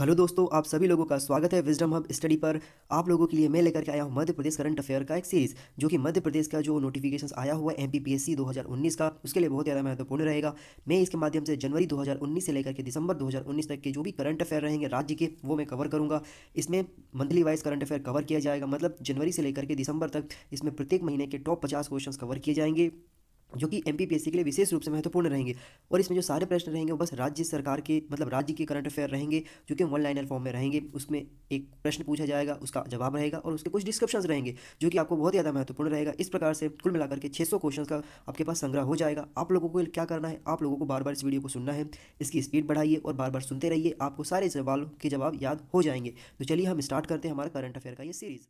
hello दोस्तों आप सभी लोगों का स्वागत है विजडम हब स्टडी पर आप लोगों के लिए मैं लेकर के आया हूँ मध्य प्रदेश करंट अफेयर का एक सीरीज जो कि मध्य प्रदेश का जो नोटिफिकेशन आया हुआ है एम पी 2019 का उसके लिए बहुत ज़्यादा महत्वपूर्ण रहेगा मैं इसके माध्यम से जनवरी 2019 से लेकर के दिसंबर 2019 तक के जो भी करंट अफेयर रहेंगे राज्य के वो मैं कवर करूँगा इसमें monthly wise current affair cover किया जाएगा मतलब जनवरी से लेकर के दिसंबर तक इसमें प्रत्येक महीने के टॉप पचास क्वेश्चन कवर किए जाएंगे जो कि एम के लिए विशेष रूप से महत्वपूर्ण रहेंगे और इसमें जो सारे प्रश्न रहेंगे वो बस राज्य सरकार के मतलब राज्य के करंट अफेयर रहेंगे जो कि वन लाइनर फॉर्म में रहेंगे उसमें एक प्रश्न पूछा जाएगा उसका जवाब रहेगा और उसके कुछ डिस्क्रिप्शन रहेंगे जो कि आपको बहुत ज़्यादा महत्वपूर्ण रहेगा इस प्रकार से कुल मिलाकर के छः सौ क्वेश्चन का आपके पास संग्रह हो जाएगा आप लोगों को क्या करना है आप लोगों को बार बार इस वीडियो को सुनना है इसकी स्पीड बढ़ाइए और बार बार सुनते रहिए आपको सारे सवालों के जवाब याद हो जाएंगे तो चलिए हम स्टार्ट करते हैं हमारा करंट अफेयर का ये सीरीज़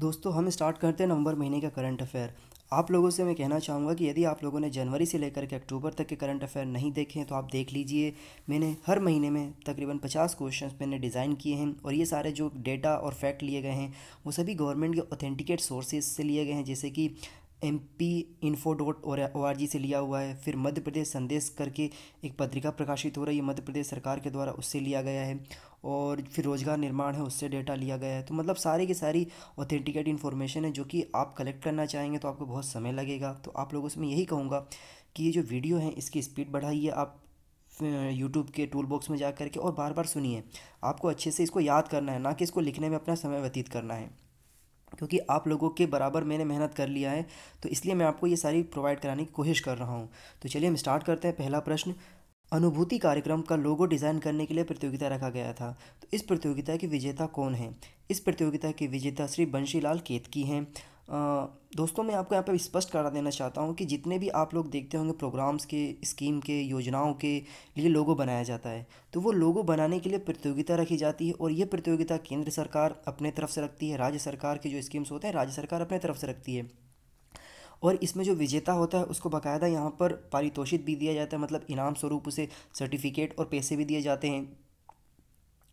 दोस्तों हम स्टार्ट करते हैं नवंबर महीने का करंट अफेयर आप लोगों से मैं कहना चाहूँगा कि यदि आप लोगों ने जनवरी से लेकर के अक्टूबर तक के करंट अफेयर नहीं देखे तो आप देख लीजिए मैंने हर महीने में तकरीबन पचास क्वेश्चन मैंने डिज़ाइन किए हैं और ये सारे जो डेटा और फैक्ट लिए गए हैं वो सभी गवर्नमेंट के ऑथेंटिकेट सोर्सेज से लिए गए हैं जैसे कि एम पी और ओ आर जी से लिया हुआ है फिर मध्य प्रदेश संदेश करके एक पत्रिका प्रकाशित हो रही है मध्य प्रदेश सरकार के द्वारा उससे लिया गया है और फिर रोज़गार निर्माण है उससे डेटा लिया गया है तो मतलब सारी की सारी ऑथेंटिकेट इन्फॉर्मेशन है जो कि आप कलेक्ट करना चाहेंगे तो आपको बहुत समय लगेगा तो आप लोगों से मैं यही कहूँगा कि ये जो वीडियो है इसकी स्पीड बढ़ाइए आप यूट्यूब के टूल बॉक्स में जा करके और बार बार सुनिए आपको अच्छे से इसको याद करना है ना कि इसको लिखने में अपना समय व्यतीत करना है क्योंकि आप लोगों के बराबर मैंने मेहनत कर लिया है तो इसलिए मैं आपको ये सारी प्रोवाइड कराने की कोशिश कर रहा हूँ तो चलिए हम स्टार्ट करते हैं पहला प्रश्न अनुभूति कार्यक्रम का लोगो डिज़ाइन करने के लिए प्रतियोगिता रखा गया था तो इस प्रतियोगिता के विजेता कौन है इस प्रतियोगिता के विजेता श्री बंशीलाल केतकी हैं दोस्तों मैं आपको यहाँ पर स्पष्ट करा देना चाहता हूँ कि जितने भी आप लोग देखते होंगे प्रोग्राम्स के स्कीम के योजनाओं के लिए लोगो बनाया जाता है तो वो लोगो बनाने के लिए प्रतियोगिता रखी जाती है और ये प्रतियोगिता केंद्र सरकार अपने तरफ से रखती है राज्य सरकार के जो स्कीम्स होते हैं राज्य सरकार अपने तरफ से रखती है और इसमें जो विजेता होता है उसको बाकायदा यहाँ पर पारितोषित भी दिया जाता है मतलब इनाम स्वरूप उसे सर्टिफिकेट और पैसे भी दिए जाते हैं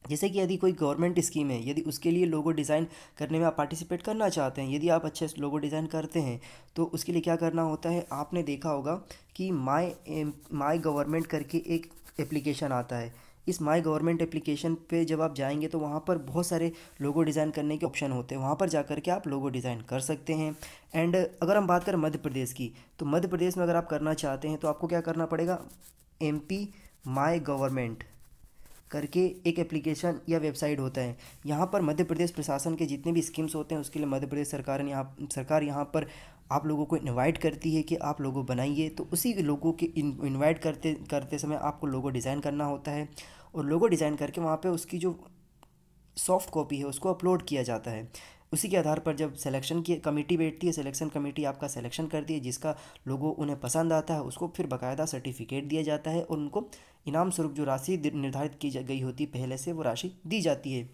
जैसे कि यदि कोई गवर्नमेंट स्कीम है यदि उसके लिए लोगो डिज़ाइन करने में आप पार्टिसिपेट करना चाहते हैं यदि आप अच्छे लोगो डिज़ाइन करते हैं तो उसके लिए क्या करना होता है आपने देखा होगा कि माई माई गवर्नमेंट करके एक एप्लीकेशन आता है इस माई गवर्नमेंट एप्लीकेशन पे जब आप जाएंगे तो वहाँ पर बहुत सारे लोगो डिज़ाइन करने के ऑप्शन होते हैं वहाँ पर जा करके आप लोगो डिज़ाइन कर सकते हैं एंड अगर हम बात करें मध्य प्रदेश की तो मध्य प्रदेश में अगर आप करना चाहते हैं तो आपको क्या करना पड़ेगा एम पी माई गवर्नमेंट करके एक एप्लीकेशन या वेबसाइट होता है यहाँ पर मध्य प्रदेश प्रशासन के जितने भी स्कीम्स होते हैं उसके लिए मध्य प्रदेश सरकार ने यहाँ सरकार यहाँ पर आप लोगों को इनवाइट करती है कि आप लोगों बनाइए तो उसी लोगों के इनवाइट करते करते समय आपको लोगो डिज़ाइन करना होता है और लोगो डिज़ाइन करके वहाँ पे उसकी जो सॉफ्ट कॉपी है उसको अपलोड किया जाता है उसी के आधार पर जब सिलेक्शन की कमेटी बैठती है सिलेक्शन कमेटी आपका सिलेक्शन करती है जिसका लोगों उन्हें पसंद आता है उसको फिर बाकायदा सर्टिफिकेट दिया जाता है और उनको इनाम स्वरूप जो राशि निर्धारित की गई होती है पहले से वो राशि दी जाती है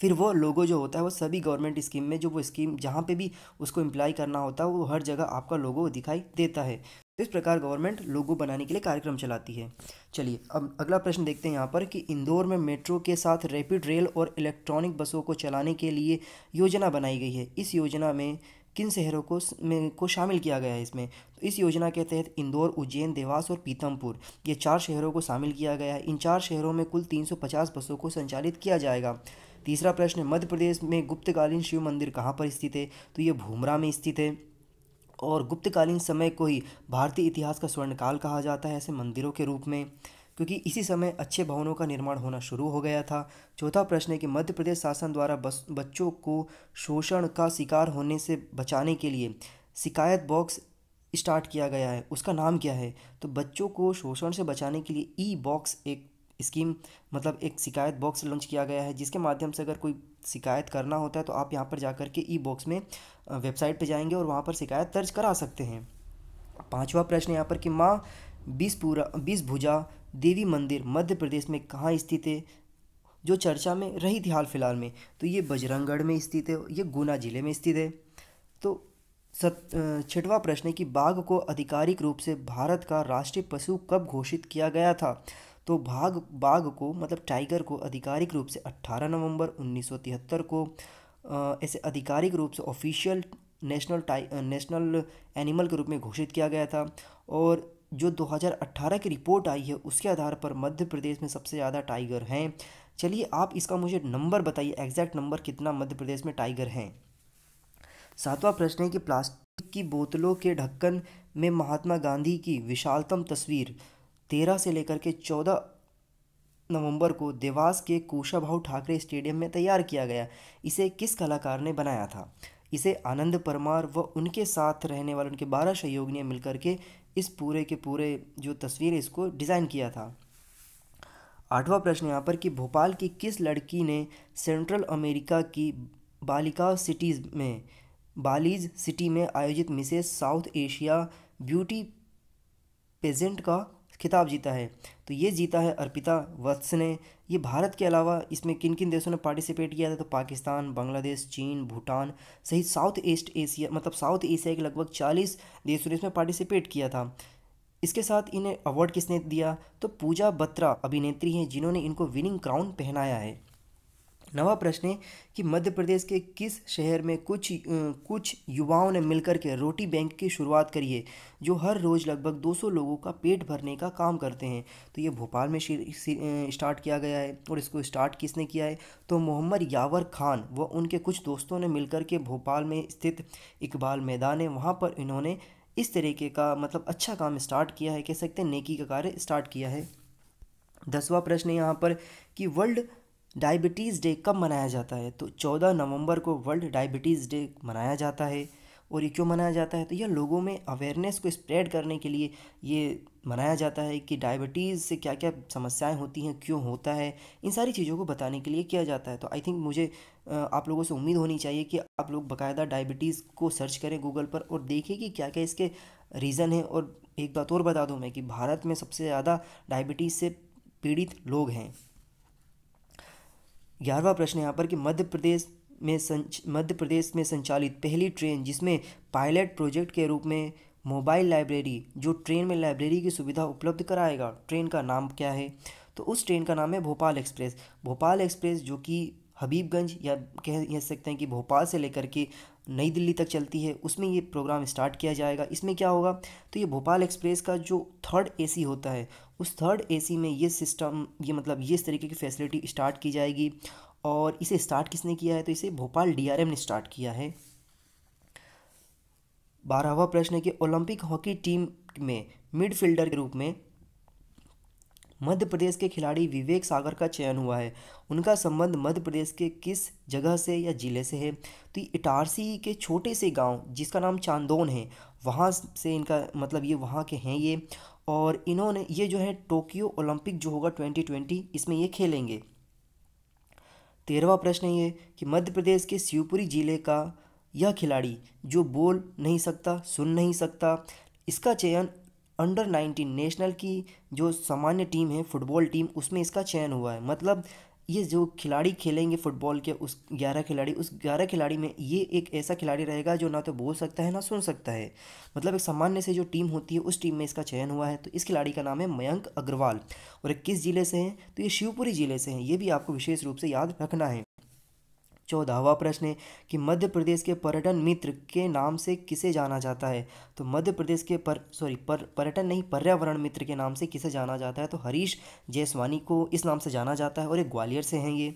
फिर वो लोगो जो होता है वो सभी गवर्नमेंट स्कीम में जो वो स्कीम जहाँ पे भी उसको इम्प्लाई करना होता है वो हर जगह आपका लोगो दिखाई देता है तो इस प्रकार गवर्नमेंट लोगो बनाने के लिए कार्यक्रम चलाती है चलिए अब अगला प्रश्न देखते हैं यहाँ पर कि इंदौर में मेट्रो के साथ रैपिड रेल और इलेक्ट्रॉनिक बसों को चलाने के लिए योजना बनाई गई है इस योजना में किन शहरों को में को शामिल किया गया है इसमें तो इस योजना के तहत इंदौर उज्जैन देवास और पीतमपुर ये चार शहरों को शामिल किया गया है इन चार शहरों में कुल 350 बसों को संचालित किया जाएगा तीसरा प्रश्न मध्य प्रदेश में गुप्तकालीन शिव मंदिर कहाँ पर स्थित है तो ये भूमरा में स्थित है और गुप्तकालीन समय को ही भारतीय इतिहास का स्वर्णकाल कहा जाता है ऐसे मंदिरों के रूप में क्योंकि इसी समय अच्छे भवनों का निर्माण होना शुरू हो गया था चौथा प्रश्न है कि मध्य प्रदेश शासन द्वारा बस बच्चों को शोषण का शिकार होने से बचाने के लिए शिकायत बॉक्स स्टार्ट किया गया है उसका नाम क्या है तो बच्चों को शोषण से बचाने के लिए ई बॉक्स एक स्कीम मतलब एक शिकायत बॉक्स लॉन्च किया गया है जिसके माध्यम से अगर कोई शिकायत करना होता है तो आप यहाँ पर जा कर के ई बॉक्स में वेबसाइट पर जाएंगे और वहाँ पर शिकायत दर्ज करा सकते हैं पाँचवा प्रश्न यहाँ पर कि माँ बीसपुरा बीसभुजा भुजा देवी मंदिर मध्य प्रदेश में कहाँ स्थित है जो चर्चा में रही थी हाल फिलहाल में तो ये बजरंगगढ़ में स्थित है ये गुना जिले में स्थित है तो सत छठवा प्रश्न है कि बाघ को आधिकारिक रूप से भारत का राष्ट्रीय पशु कब घोषित किया गया था तो भाग बाघ को मतलब टाइगर को आधिकारिक रूप से 18 नवंबर 1973 को ऐसे आधिकारिक रूप से ऑफिशियल नेशनल टाइ नेशनल एनिमल के रूप में घोषित किया गया था और जो 2018 की रिपोर्ट आई है उसके आधार पर मध्य प्रदेश में सबसे ज़्यादा टाइगर हैं चलिए आप इसका मुझे नंबर बताइए एग्जैक्ट नंबर कितना मध्य प्रदेश में टाइगर हैं सातवां प्रश्न है कि प्लास्टिक की बोतलों के ढक्कन में महात्मा गांधी की विशालतम तस्वीर तेरह से लेकर के चौदह नवंबर को देवास के कोशाभाऊ ठाकरे स्टेडियम में तैयार किया गया इसे किस कलाकार ने बनाया था इसे आनंद परमार व उनके साथ रहने वाले उनके बारह सहयोगियों मिलकर के इस पूरे के पूरे जो तस्वीर है इसको डिज़ाइन किया था आठवां प्रश्न यहाँ पर कि भोपाल की किस लड़की ने सेंट्रल अमेरिका की बालिका सिटीज़ में बालीज सिटी में आयोजित Mrs South Asia beauty pageant का खिताब जीता है तो ये जीता है अर्पिता वत्स ने ये भारत के अलावा इसमें किन किन देशों ने पार्टिसिपेट किया था तो पाकिस्तान बांग्लादेश चीन भूटान सहित साउथ ईस्ट एशिया मतलब साउथ एशिया के लगभग चालीस देशों ने इसमें पार्टिसिपेट किया था इसके साथ इन्हें अवार्ड किसने दिया तो पूजा बत्रा अभिनेत्री हैं जिन्होंने इनको विनिंग क्राउन पहनाया है नवा प्रश्न है कि मध्य प्रदेश के किस शहर में कुछ कुछ युवाओं ने मिलकर के रोटी बैंक की शुरुआत करी है जो हर रोज़ लगभग 200 लोगों का पेट भरने का काम करते हैं तो ये भोपाल में स्टार्ट किया गया है और इसको स्टार्ट किसने किया है तो मोहम्मद यावर खान व उनके कुछ दोस्तों ने मिलकर के भोपाल में स्थित इकबाल मैदान है वहाँ पर इन्होंने इस तरीके का मतलब अच्छा काम स्टार्ट किया है कह सकते हैं नेकी का कार्य स्टार्ट किया है दसवा प्रश्न यहाँ पर कि वर्ल्ड डायबिटीज़ डे कब मनाया जाता है तो 14 नवंबर को वर्ल्ड डायबिटीज़ डे मनाया जाता है और ये क्यों मनाया जाता है तो यह लोगों में अवेयरनेस को स्प्रेड करने के लिए ये मनाया जाता है कि डायबिटीज़ से क्या क्या समस्याएं होती हैं क्यों होता है इन सारी चीज़ों को बताने के लिए किया जाता है तो आई थिंक मुझे आप लोगों से उम्मीद होनी चाहिए कि आप लोग बाकायदा डायबिटीज़ को सर्च करें गूगल पर और देखें कि क्या क्या इसके रीज़न हैं और एक बात और बता दूँ मैं कि भारत में सबसे ज़्यादा डायबिटीज़ से पीड़ित लोग हैं ग्यारहवा प्रश्न यहाँ पर कि मध्य प्रदेश में संच मध्य प्रदेश में संचालित पहली ट्रेन जिसमें पायलट प्रोजेक्ट के रूप में मोबाइल लाइब्रेरी जो ट्रेन में लाइब्रेरी की सुविधा उपलब्ध कराएगा ट्रेन का नाम क्या है तो उस ट्रेन का नाम है भोपाल एक्सप्रेस भोपाल एक्सप्रेस जो कि हबीबगंज या कह कह सकते हैं कि भोपाल से लेकर के नई दिल्ली तक चलती है उसमें ये प्रोग्राम स्टार्ट किया जाएगा इसमें क्या होगा तो ये भोपाल एक्सप्रेस का जो थर्ड एसी होता है उस थर्ड एसी में ये सिस्टम ये मतलब ये इस तरीके की फैसिलिटी स्टार्ट की जाएगी और इसे स्टार्ट किसने किया है तो इसे भोपाल डीआरएम ने स्टार्ट किया है बारहवा प्रश्न है कि ओलंपिक हॉकी टीम में मिडफील्डर के रूप में मध्य प्रदेश के खिलाड़ी विवेक सागर का चयन हुआ है उनका संबंध मध्य प्रदेश के किस जगह से या ज़िले से है तो इटारसी के छोटे से गांव जिसका नाम चांदोन है वहाँ से इनका मतलब ये वहाँ के हैं ये और इन्होंने ये जो है टोक्यो ओलंपिक जो होगा ट्वेंटी ट्वेंटी इसमें ये खेलेंगे तेरहवा प्रश्न ये कि मध्य प्रदेश के शिवपुरी जिले का यह खिलाड़ी जो बोल नहीं सकता सुन नहीं सकता इसका चयन अंडर नाइनटीन नेशनल की जो सामान्य टीम है फुटबॉल टीम उसमें इसका चयन हुआ है मतलब ये जो खिलाड़ी खेलेंगे फुटबॉल के उस ग्यारह खिलाड़ी उस ग्यारह खिलाड़ी में ये एक ऐसा खिलाड़ी रहेगा जो ना तो बोल सकता है ना सुन सकता है मतलब एक सामान्य से जो टीम होती है उस टीम में इसका चयन हुआ है तो इस खिलाड़ी का नाम है मयंक अग्रवाल और किस ज़िले से हैं तो ये शिवपुरी ज़िले से हैं ये भी आपको विशेष रूप से याद रखना है चौदहवा प्रश्न है कि मध्य प्रदेश के पर्यटन मित्र के नाम से किसे जाना जाता है तो मध्य प्रदेश के पर सॉरी पर पर्यटन नहीं पर्यावरण मित्र के नाम से किसे जाना जाता है तो हरीश जयसवानी को इस नाम से जाना जाता है और ये ग्वालियर से हैं ये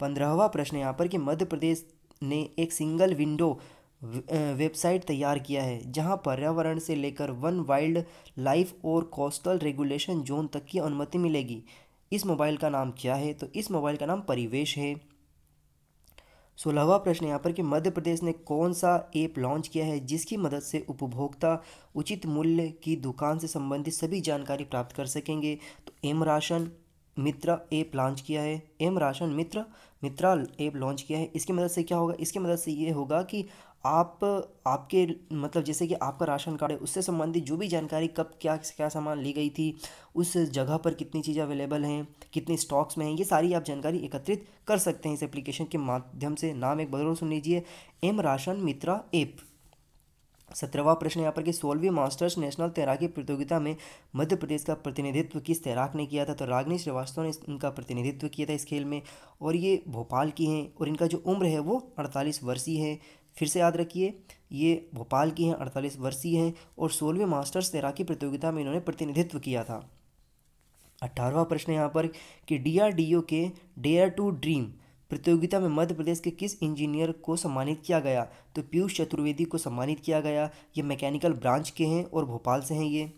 पंद्रहवा प्रश्न यहाँ पर कि मध्य प्रदेश ने एक सिंगल विंडो वेबसाइट तैयार किया है जहाँ पर्यावरण से लेकर वन वाइल्ड लाइफ और कोस्टल रेगुलेशन जोन तक की अनुमति मिलेगी इस मोबाइल का नाम क्या है तो इस मोबाइल का नाम परिवेश है सोलहवा प्रश्न यहाँ पर कि मध्य प्रदेश ने कौन सा ऐप लॉन्च किया है जिसकी मदद से उपभोक्ता उचित मूल्य की दुकान से संबंधित सभी जानकारी प्राप्त कर सकेंगे तो M ration Mitra app launch किया है M ration Mitra Mitra app launch किया है इसकी मदद से क्या होगा इसकी मदद से ये होगा कि आप आपके मतलब जैसे कि आपका राशन कार्ड है उससे संबंधित जो भी जानकारी कब क्या क्या सामान ली गई थी उस जगह पर कितनी चीज़ें अवेलेबल हैं कितने स्टॉक्स में हैं ये सारी आप जानकारी एकत्रित कर सकते हैं इस एप्लीकेशन के माध्यम से नाम एक बदलो सुन लीजिए एम राशन मित्रा ऐप सत्रहवा प्रश्न यहाँ पर कि सोलहवीं मास्टर्स नेशनल तैराकी प्रतियोगिता में मध्य प्रदेश का प्रतिनिधित्व किस तैराक ने किया था तो रागनी श्रीवास्तव ने इनका प्रतिनिधित्व किया था इस खेल में और ये भोपाल की हैं और इनका जो उम्र है वो अड़तालीस वर्षीय है फिर से याद रखिए ये भोपाल की हैं अड़तालीस वर्षीय हैं और सोलहवें मास्टर्स तैराकी प्रतियोगिता में इन्होंने प्रतिनिधित्व किया था अट्ठारहवा प्रश्न यहाँ पर कि डीआरडीओ के डेयर टू ड्रीम प्रतियोगिता में मध्य प्रदेश के किस इंजीनियर को सम्मानित किया गया तो पीयूष चतुर्वेदी को सम्मानित किया गया ये मैकेनिकल ब्रांच के हैं और भोपाल से हैं ये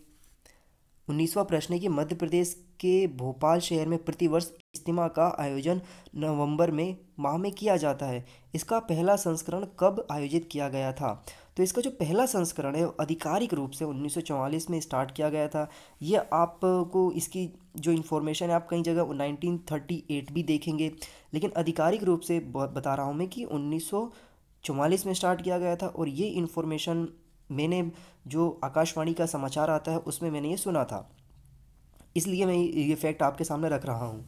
उन्नीसवा प्रश्न है कि मध्य प्रदेश के भोपाल शहर में प्रतिवर्ष इज्तिमा का आयोजन नवंबर में माह में किया जाता है इसका पहला संस्करण कब आयोजित किया गया था तो इसका जो पहला संस्करण है आधिकारिक रूप से 1944 में स्टार्ट किया गया था ये आपको इसकी जो इन्फॉर्मेशन है आप कई जगह 1938 भी देखेंगे लेकिन आधिकारिक रूप से बता रहा हूँ मैं कि उन्नीस में स्टार्ट किया गया था और ये इन्फॉर्मेशन मैंने जो आकाशवाणी का समाचार आता है उसमें मैंने ये सुना था इसलिए मैं ये फैक्ट आपके सामने रख रहा हूँ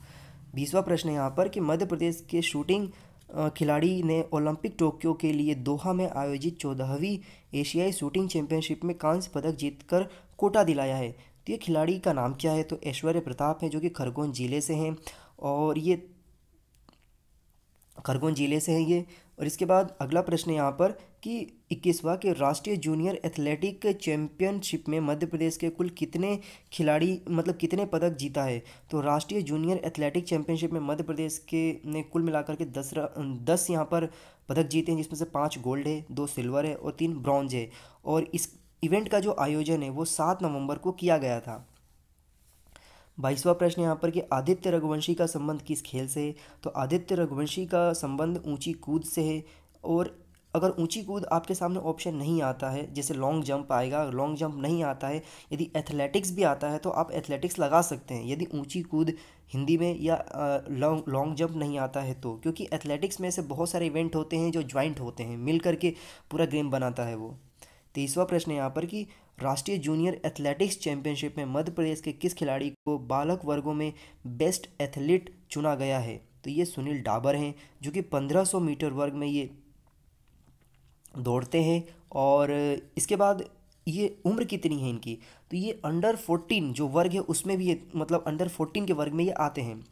बीसवा प्रश्न यहाँ पर कि मध्य प्रदेश के शूटिंग खिलाड़ी ने ओलंपिक टोक्यो के लिए दोहा में आयोजित चौदहवीं एशियाई शूटिंग चैंपियनशिप में कांस्य पदक जीतकर कोटा दिलाया है तो ये खिलाड़ी का नाम क्या है तो ऐश्वर्य प्रताप है जो कि खरगोन ज़िले से हैं और ये खरगोन ज़िले से हैं ये और इसके बाद अगला प्रश्न यहाँ पर कि इक्कीसवा के राष्ट्रीय जूनियर एथलेटिक चैम्पियनशिप में मध्य प्रदेश के कुल कितने खिलाड़ी मतलब कितने पदक जीता है तो राष्ट्रीय जूनियर एथलेटिक चैंपियनशिप में मध्य प्रदेश के ने कुल मिलाकर के दस दस यहाँ पर पदक जीते हैं जिसमें से पाँच गोल्ड है दो सिल्वर है और तीन ब्रॉन्ज है और इस इवेंट का जो आयोजन है वो सात नवंबर को किया गया था बाईसवा प्रश्न यहाँ पर कि आदित्य रघुवंशी का संबंध किस खेल से है तो आदित्य रघुवंशी का संबंध ऊंची कूद से है और अगर ऊंची कूद आपके सामने ऑप्शन नहीं आता है जैसे लॉन्ग जंप आएगा लॉन्ग जंप नहीं आता है यदि एथलेटिक्स भी आता है तो आप एथलेटिक्स लगा सकते हैं यदि ऊंची कूद हिंदी में या लॉन्ग लॉन्ग जंप नहीं आता है तो क्योंकि एथलेटिक्स में ऐसे बहुत सारे इवेंट होते हैं जो ज्वाइंट होते हैं मिल करके पूरा गेम बनाता है वो तीसवा प्रश्न यहाँ पर कि राष्ट्रीय जूनियर एथलेटिक्स चैंपियनशिप में मध्य प्रदेश के किस खिलाड़ी को बालक वर्गों में बेस्ट एथलीट चुना गया है तो ये सुनील डाबर हैं जो कि 1500 मीटर वर्ग में ये दौड़ते हैं और इसके बाद ये उम्र कितनी है इनकी तो ये अंडर फोर्टीन जो वर्ग है उसमें भी ये मतलब अंडर फोर्टीन के वर्ग में ये आते हैं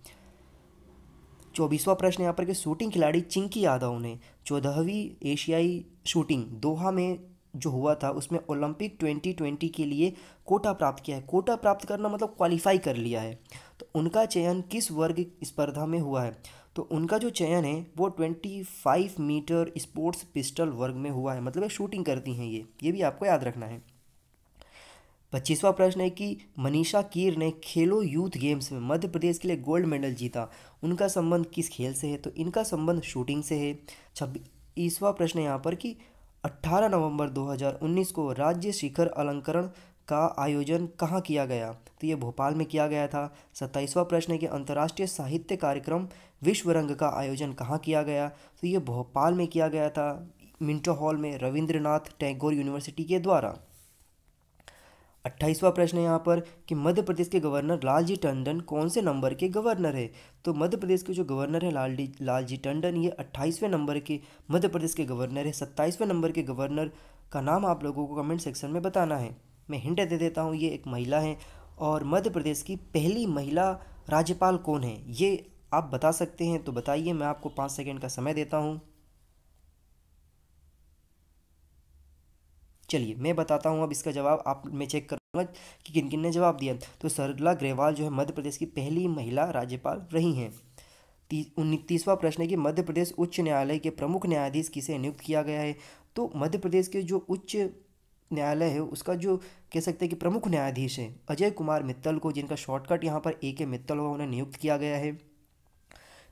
चौबीसवा प्रश्न यहाँ पर कि शूटिंग खिलाड़ी चिंकी यादव ने चौदहवीं एशियाई शूटिंग दोहा में जो हुआ था उसमें ओलंपिक 2020 के लिए कोटा प्राप्त किया है कोटा प्राप्त करना मतलब क्वालिफाई कर लिया है तो उनका चयन किस वर्ग स्पर्धा में हुआ है तो उनका जो चयन है वो 25 मीटर स्पोर्ट्स पिस्टल वर्ग में हुआ है मतलब शूटिंग करती हैं ये ये भी आपको याद रखना है पच्चीसवा प्रश्न है कि मनीषा कीर ने खेलो यूथ गेम्स में मध्य प्रदेश के लिए गोल्ड मेडल जीता उनका संबंध किस खेल से है तो इनका संबंध शूटिंग से है छब्बीसवा प्रश्न यहाँ पर कि 18 नवंबर 2019 को राज्य शिखर अलंकरण का आयोजन कहाँ किया गया तो ये भोपाल में किया गया था सत्ताईसवां प्रश्न कि अंतर्राष्ट्रीय साहित्य कार्यक्रम विश्व रंग का आयोजन कहाँ किया गया तो ये भोपाल में किया गया था मिंटो हॉल में रविंद्रनाथ टैगोर यूनिवर्सिटी के द्वारा अट्ठाईसवां प्रश्न है यहाँ पर कि मध्य प्रदेश के गवर्नर लालजी टंडन कौन से नंबर के गवर्नर है तो मध्य प्रदेश के जो गवर्नर है लाल लालजी टंडन ये अट्ठाईसवें नंबर के मध्य प्रदेश के गवर्नर है सत्ताईसवें नंबर के गवर्नर का नाम आप लोगों को कमेंट सेक्शन में बताना है मैं हिंट दे देता हूँ ये एक महिला है और मध्य प्रदेश की पहली महिला राज्यपाल कौन है ये आप बता सकते हैं तो बताइए मैं आपको पाँच सेकेंड का समय देता हूँ चलिए मैं बताता हूँ अब इसका जवाब आप मैं चेक करूँगा कि किन किन ने जवाब दिया तो सरला ग्रेवाल जो है मध्य प्रदेश की पहली महिला राज्यपाल रही हैं तीसवा प्रश्न है कि मध्य प्रदेश उच्च न्यायालय के प्रमुख न्यायाधीश किसे नियुक्त किया गया है तो मध्य प्रदेश के जो उच्च न्यायालय है उसका जो कह सकते हैं कि प्रमुख न्यायाधीश है अजय कुमार मित्तल को जिनका शॉर्टकट यहाँ पर ए के मित्तल हुआ उन्हें नियुक्त किया गया है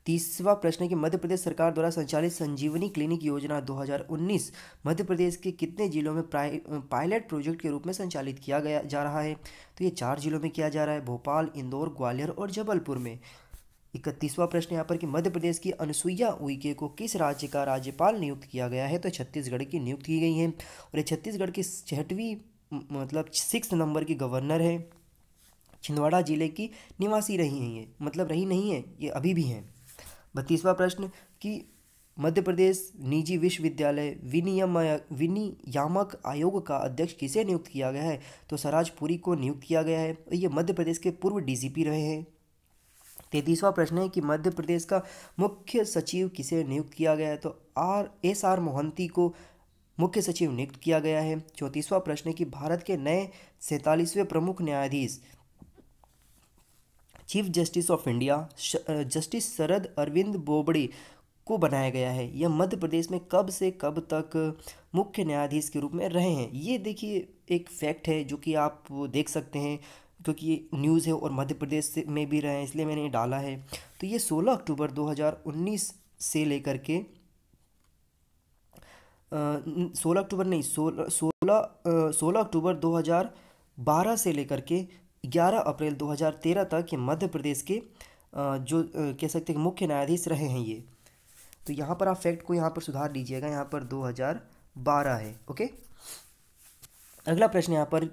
तीसवा प्रश्न है कि मध्य प्रदेश सरकार द्वारा संचालित संजीवनी क्लिनिक योजना 2019 मध्य प्रदेश के कितने जिलों में पायलट प्रोजेक्ट के रूप में संचालित किया गया जा रहा है तो ये चार जिलों में किया जा रहा है भोपाल इंदौर ग्वालियर और जबलपुर में इकतीसवां प्रश्न यहाँ पर कि मध्य प्रदेश की अनुसुईया उइके को किस राज्य का राज्यपाल नियुक्त किया गया है तो छत्तीसगढ़ की नियुक्त की गई है और ये छत्तीसगढ़ की छठवीं मतलब सिक्स नंबर की गवर्नर है छिंदवाड़ा जिले की निवासी रही हैं ये मतलब रही नहीं है ये अभी भी हैं बत्तीसवा प्रश्न कि मध्य प्रदेश निजी विश्वविद्यालय विनियम विनियामक आयोग का अध्यक्ष किसे नियुक्त किया गया है तो सराज पुरी को नियुक्त किया गया है और ये मध्य प्रदेश के पूर्व डीजीपी रहे हैं तैतीसवा प्रश्न है कि मध्य प्रदेश का मुख्य सचिव किसे नियुक्त किया गया है तो आर एस आर मोहंती को मुख्य सचिव नियुक्त किया गया है चौंतीसवां प्रश्न है कि भारत के नए सैंतालीसवें प्रमुख न्यायाधीश chief justice of India justice Sharad Arvind Bobde को बनाया गया है यह मध्य प्रदेश में कब से कब तक मुख्य न्यायाधीश के रूप में रहे हैं ये देखिए एक फैक्ट है जो कि आप देख सकते हैं क्योंकि ये न्यूज़ है और मध्य प्रदेश में भी रहे हैं इसलिए मैंने ये डाला है तो ये 16 अक्टूबर 2019 से लेकर के सोलह अक्टूबर नहीं सोलह सोलह सोलह अक्टूबर 2012 से लेकर के 11 अप्रैल 2013 तक ये मध्य प्रदेश के जो कह सकते हैं मुख्य न्यायाधीश रहे हैं ये तो यहाँ पर आप फैक्ट को यहाँ पर सुधार लीजिएगा यहाँ पर 2012 है ओके अगला प्रश्न यहाँ पर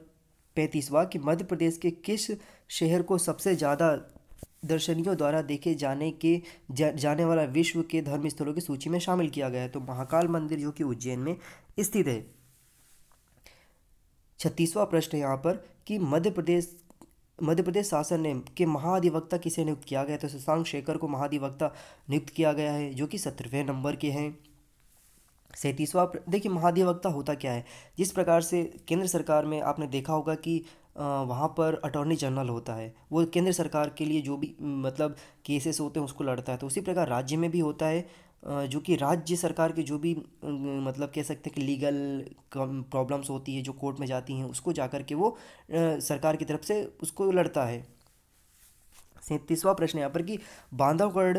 पैंतीसवा कि मध्य प्रदेश के किस शहर को सबसे ज़्यादा दर्शनियों द्वारा देखे जाने के जा, जाने वाला विश्व के धर्म स्थलों की सूची में शामिल किया गया है तो महाकाल मंदिर जो कि उज्जैन में स्थित है छत्तीसवां प्रश्न यहाँ पर कि मध्य प्रदेश मध्य प्रदेश शासन ने के महाधिवक्ता किसे नियुक्त किया गया तो शशांक शेखर को महाधिवक्ता नियुक्त किया गया है जो कि सत्रहवें नंबर के हैं सैंतीसवां देखिए महाधिवक्ता होता क्या है जिस प्रकार से केंद्र सरकार में आपने देखा होगा कि वहाँ पर अटॉर्नी जनरल होता है वो केंद्र सरकार के लिए जो भी मतलब केसेस होते हैं उसको लड़ता है तो उसी प्रकार राज्य में भी होता है जो कि राज्य सरकार के जो भी मतलब कह सकते हैं कि लीगल प्रॉब्लम्स होती है जो कोर्ट में जाती हैं उसको जा कर के वो सरकार की तरफ से उसको लड़ता है सैंतीसवां प्रश्न यहाँ पर कि बांधवगढ़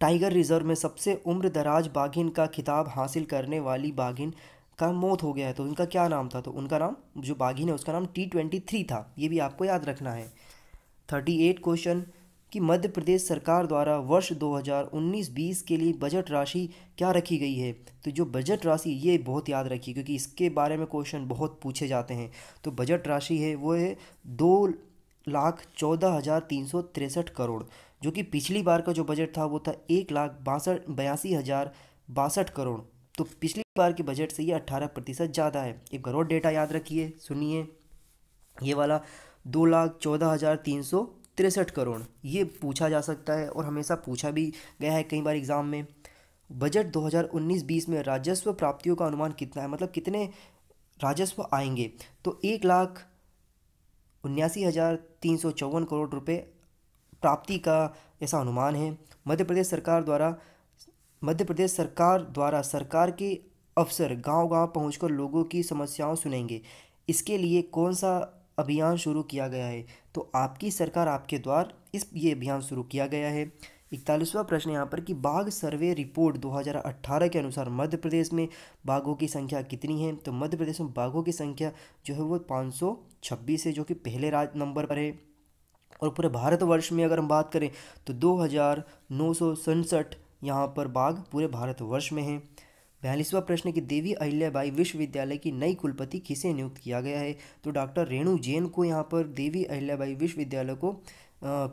टाइगर रिजर्व में सबसे उम्र दराज बाघिन का खिताब हासिल करने वाली बाघिन का मौत हो गया है तो उनका क्या नाम था तो उनका नाम जो बाघिन है उसका नाम टी ट्वेंटी थ्री था ये भी आपको याद रखना है थर्टी एट क्वेश्चन कि मध्य प्रदेश सरकार द्वारा वर्ष 2019-20 के लिए बजट राशि क्या रखी गई है तो जो बजट राशि ये बहुत याद रखिए क्योंकि इसके बारे में क्वेश्चन बहुत पूछे जाते हैं तो बजट राशि है वो है दो लाख चौदह हज़ार तीन सौ तिरसठ करोड़ जो कि पिछली बार का जो बजट था वो था एक लाख बासठ बयासी हज़ार बासठ करोड़ तो पिछली बार के बजट से ये अट्ठारह प्रतिशत ज़्यादा है एक करोड़ डेटा याद रखिए सुनिए ये वाला दो लाख चौदह हज़ार तीन सौ तिरसठ करोड़ ये पूछा जा सकता है और हमेशा पूछा भी गया है कई बार एग्ज़ाम में बजट 2019-20 में राजस्व प्राप्तियों का अनुमान कितना है मतलब कितने राजस्व आएंगे तो एक लाख उन्यासी हज़ार तीन सौ चौवन करोड़ रुपए प्राप्ति का ऐसा अनुमान है मध्य प्रदेश सरकार द्वारा मध्य प्रदेश सरकार द्वारा सरकार के अफसर गांव-गांव पहुंचकर लोगों की समस्याओं सुनेंगे इसके लिए कौन सा अभियान शुरू किया गया है तो आपकी सरकार आपके द्वार इस ये अभियान शुरू किया गया है इकतालीसवां प्रश्न यहाँ पर कि बाघ सर्वे रिपोर्ट 2018 के अनुसार मध्य प्रदेश में बाघों की संख्या कितनी है तो मध्य प्रदेश में बाघों की संख्या जो है वो 526 है जो कि पहले राज नंबर पर है और पूरे भारतवर्ष में अगर हम बात करें तो दो हज़ार यहाँ पर बाघ पूरे भारतवर्ष में हैं बयालीसवा प्रश्न कि देवी अहिल्याबाई विश्वविद्यालय की नई कुलपति किसे नियुक्त किया गया है तो डॉक्टर रेणु जैन को यहाँ पर देवी अहिल्याबाई विश्वविद्यालय को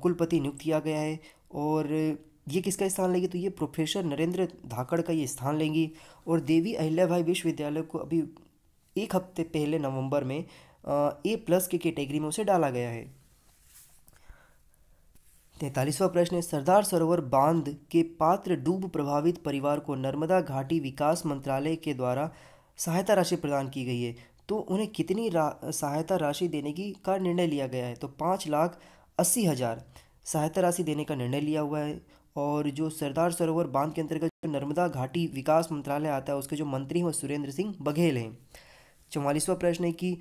कुलपति नियुक्त किया गया है और ये किसका स्थान लेगी तो ये प्रोफेसर नरेंद्र धाकड़ का ये स्थान लेंगी और देवी अहिल्याबाई विश्वविद्यालय को अभी एक हफ्ते पहले नवंबर में ए प्लस की के कैटेगरी में उसे डाला गया है तैतालीसवां प्रश्न सरदार सरोवर बांध के पात्र डूब प्रभावित परिवार को नर्मदा घाटी विकास मंत्रालय के द्वारा सहायता राशि प्रदान की गई है तो उन्हें कितनी रा, सहायता राशि देने की का निर्णय लिया गया है तो पाँच लाख अस्सी हज़ार सहायता राशि देने का निर्णय लिया हुआ है और जो सरदार सरोवर बांध के अंतर्गत नर्मदा घाटी विकास मंत्रालय आता है उसके जो मंत्री हैं वो सुरेंद्र सिंह बघेल हैं चौवालीसवा प्रश्न है कि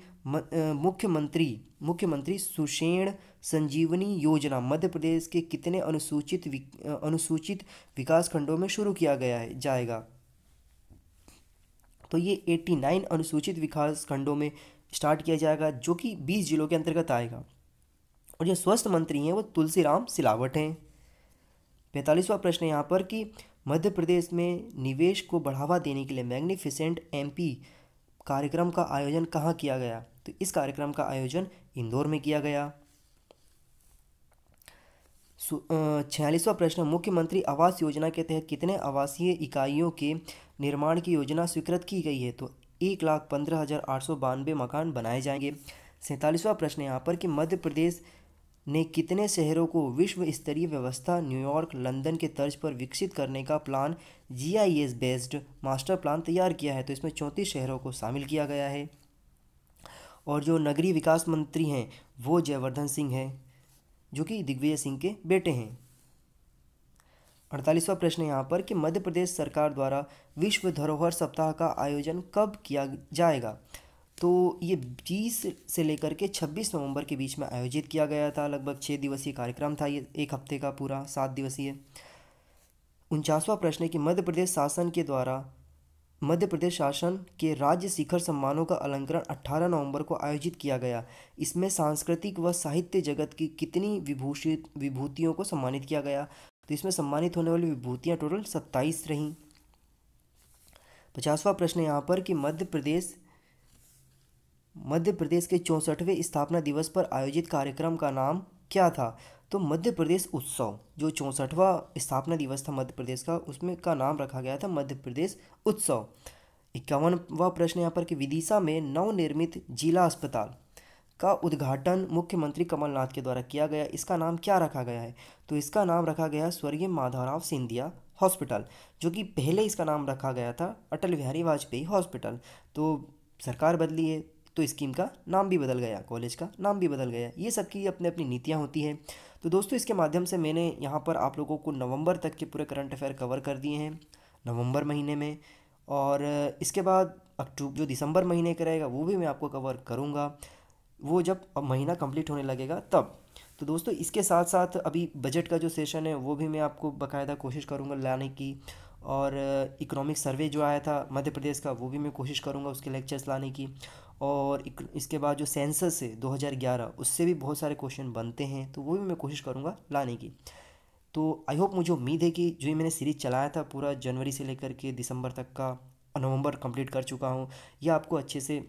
मुख्यमंत्री मुख्यमंत्री सुषेण संजीवनी योजना मध्य प्रदेश के कितने अनुसूचित विक, अनुसूचित विकास खंडों में शुरू किया गया है जाएगा तो ये 89 अनुसूचित विकास खंडों में स्टार्ट किया जाएगा जो कि 20 जिलों के अंतर्गत आएगा और जो स्वस्थ मंत्री हैं वो तुलसीराम सिलावट हैं पैंतालीसवा प्रश्न यहाँ पर कि मध्य प्रदेश में निवेश को बढ़ावा देने के लिए मैग्निफिसेंट एमपी कार्यक्रम का आयोजन कहाँ किया गया तो इस कार्यक्रम का आयोजन इंदौर में किया गया छियालीसवा प्रश्न मुख्यमंत्री आवास योजना के तहत कितने आवासीय इकाइयों के निर्माण की योजना स्वीकृत की गई है तो एक लाख पंद्रह हज़ार आठ सौ बानवे मकान बनाए जाएंगे सैंतालीसवां प्रश्न यहाँ पर कि मध्य प्रदेश ने कितने शहरों को विश्व स्तरीय व्यवस्था न्यूयॉर्क लंदन के तर्ज पर विकसित करने का plan S based master plan तैयार किया है तो इसमें चौंतीस शहरों को शामिल किया गया है और जो नगरीय विकास मंत्री हैं वो जयवर्धन सिंह हैं जो कि दिग्विजय सिंह के बेटे हैं अड़तालीसवां प्रश्न यहाँ पर कि मध्य प्रदेश सरकार द्वारा विश्व धरोहर सप्ताह का आयोजन कब किया जाएगा तो ये बीस से लेकर के छब्बीस नवंबर के बीच में आयोजित किया गया था लगभग छः दिवसीय कार्यक्रम था ये एक हफ्ते का पूरा सात दिवसीय उनचासवा प्रश्न है कि मध्य प्रदेश शासन के द्वारा मध्य प्रदेश शासन के राज्य शिखर सम्मानों का अलंकरण 18 नवंबर को आयोजित किया गया इसमें सांस्कृतिक व साहित्य जगत की कितनी विभूषित विभूतियों को सम्मानित किया गया तो इसमें सम्मानित होने वाली विभूतियाँ टोटल सत्ताईस रहीं पचासवा प्रश्न यहाँ पर कि मध्य प्रदेश मध्य प्रदेश के चौंसठवें स्थापना दिवस पर आयोजित कार्यक्रम का नाम क्या था तो मध्य प्रदेश उत्सव जो चौंसठवा स्थापना दिवस था मध्य प्रदेश का उसमें का नाम रखा गया था मध्य प्रदेश उत्सव इक्यावनवा प्रश्न यहाँ पर कि विदिशा में नवनिर्मित जिला अस्पताल का उद्घाटन मुख्यमंत्री कमलनाथ के द्वारा किया गया इसका नाम क्या रखा गया है तो इसका नाम रखा गया स्वर्गीय माधवराव सिंधिया हॉस्पिटल जो कि पहले इसका नाम रखा गया था अटल बिहारी वाजपेयी हॉस्पिटल तो सरकार बदली है तो स्कीम का नाम भी बदल गया कॉलेज का नाम भी बदल गया ये सबकी अपनी अपनी नीतियाँ होती हैं तो दोस्तों इसके माध्यम से मैंने यहाँ पर आप लोगों को नवंबर तक के पूरे करंट अफेयर कवर कर दिए हैं नवंबर महीने में और इसके बाद अक्टूबर जो दिसंबर महीने का रहेगा वो भी मैं आपको कवर करूँगा वो जब अब महीना कंप्लीट होने लगेगा तब तो दोस्तों इसके साथ साथ अभी बजट का जो सेशन है वो भी मैं आपको बाकायदा कोशिश करूँगा लाने की और इकोनॉमिक सर्वे जो आया था मध्य प्रदेश का वो भी मैं कोशिश करूँगा उसके लेक्चर्स लाने की और इसके बाद जो सेंसस है 2011 उससे भी बहुत सारे क्वेश्चन बनते हैं तो वो भी मैं कोशिश करूँगा लाने की तो आई होप मुझे उम्मीद है कि जो मैंने सीरीज़ चलाया था पूरा जनवरी से लेकर के दिसंबर तक का नवंबर कंप्लीट कर चुका हूँ यह आपको अच्छे से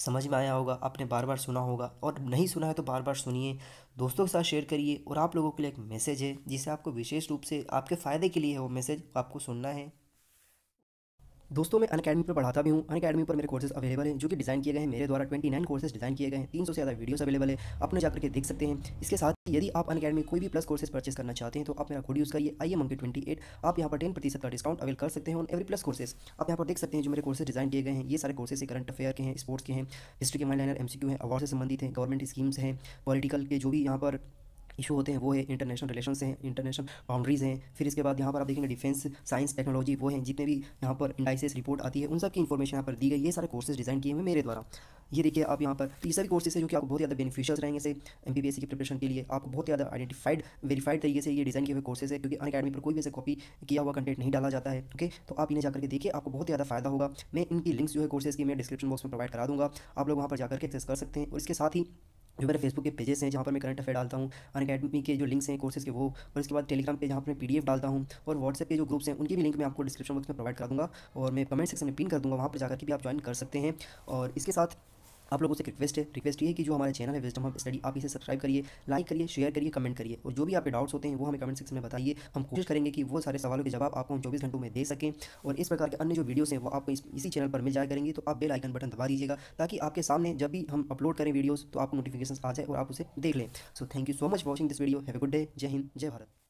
समझ में आया होगा आपने बार बार सुना होगा और नहीं सुना है तो बार बार सुनिए दोस्तों के साथ शेयर करिए और आप लोगों के लिए एक मैसेज है जिसे आपको विशेष रूप से आपके फ़ायदे के लिए है वो मैसेज आपको सुनना है दोस्तों मैं अनकेडमी अकेडमी पर पढ़ाता भी हूँ अनकेडमी पर मेरे कोर्सेज अवेलेबल हैं जो कि डिज़ाइन किए गए हैं मेरे द्वारा ट्वेंटी नाइन कोर्सेज डिज़ाइन किए गए हैं तीन सौ से ज़्यादा वीडियोस अवेलेबल है अपने जाकर के देख सकते हैं इसके साथ यदि आप अनकेडमी अकेडमी कोई भी प्लस कोर्सेज परचेस करना चाहते हैं तो आप मेरा कोड यूज़ करिए आई एम ट्वेंटी एट आप यहाँ पर टेन प्रतिशत का डिस्काउंट अवेल कर सकते हैं ऑन एवरी प्लस कोर्सेस आप यहाँ पर देख सकते हैं जो मेरे कोर्सेज डिज़ाइन किए गए हैं ये सारे कोर्सेज करंट अफेयर के हैं स्पोर्ट्स के हैं हिस्ट्री के माइन लाइनर एम सी क्यू है अवार्ड से संबंधित हैं गवर्नमेंट स्कीम्स हैं पॉलिटिकल के जो भी यहाँ पर इशू होते हैं वो है इंटरनेशनल रिलेशन हैं इंटरनेशनल बाउंड्रीज़ हैं फिर इसके बाद यहाँ पर आप देखेंगे डिफेंस साइंस टेक्नोलॉजी वो हैं जितने भी यहाँ पर इंडाइसिस रिपोर्ट आती है उन सब की इन्फॉर्मेशन यहाँ पर दी गई ये सारे कोर्सेज डिजाइन किए हैं मेरे द्वारा ये देखिए आप यहाँ पर तो ये सभी कोर्सेज हैं जो कि आपको बहुत ज़्यादा बेनिफिशियल रहेंगे से एम बी की प्रिपरेशन के लिए आपको बहुत ज़्यादा आइडेंटिफाइड वेरीफाइड तरीके से ये डिज़ाइन किए हुए कोर्सेज है क्योंकि अन अकेडमी पर कोई भी ऐसे कॉपी किया हुआ कंटेंट नहीं डाला जाता है ओके तो आप इन्हें जाकर के देखिए आपको बहुत ज़्यादा फायदा होगा मैं इनकी लिंक्स जो है कोर्सेज की मैं डिस्क्रिप्शन बॉक्स में प्रोवाइड करा दूँगा आप लोग वहाँ पर जाकर के एक्सेस कर सकते हैं और इसके साथ ही जो मेरे फेसबुक के पेजेस हैं जहाँ पर मैं करंट अफेयर डालता हूँ अन अकेडमी के जो लिंक्स हैं कोर्सेज के वो और उसके बाद टेलीग्राम पे जहाँ पर मैं पीडीएफ डालता हूँ और व्हाट्सएप के जो ग्रुप्स हैं उनकी भी लिंक मैं आपको डिस्क्रिप्शन बॉक्स में प्रोवाइड कर दूँगा और मैं कमेंट सेक्शन में पिन कर दूँगा वहाँ पर जाकर के भी आप ज्वाइन कर सकते हैं और इसके साथ आप लोगों से रिक्वेस्ट है रिक्वेस्ट ये कि जो हमारे चैनल है विजडम हम स्टडी आप इसे सब्सक्राइब करिए लाइक करिए शेयर करिए कमेंट करिए और जो भी आपके डाउट्स होते हैं वो हमें कमेंट सेक्शन में बताइए हम कोशिश करेंगे कि वो सारे सवालों के जवाब आपको हम चौबीस घंटों में दे सकें और इस प्रकार के अन्य जो वीडियोज़ हैं वो आपको इसी चैनल पर मिल जाए करेंगे तो आप बेल आइकन बटन दबा दीजिएगा ताकि आपके सामने जब भी हम अपलोड करें वीडियोज़ तो आपको नोटिफिकेशन आ जाए और आप उसे देख लें so thank you so much watching this video have a good day जय हिंद जय भारत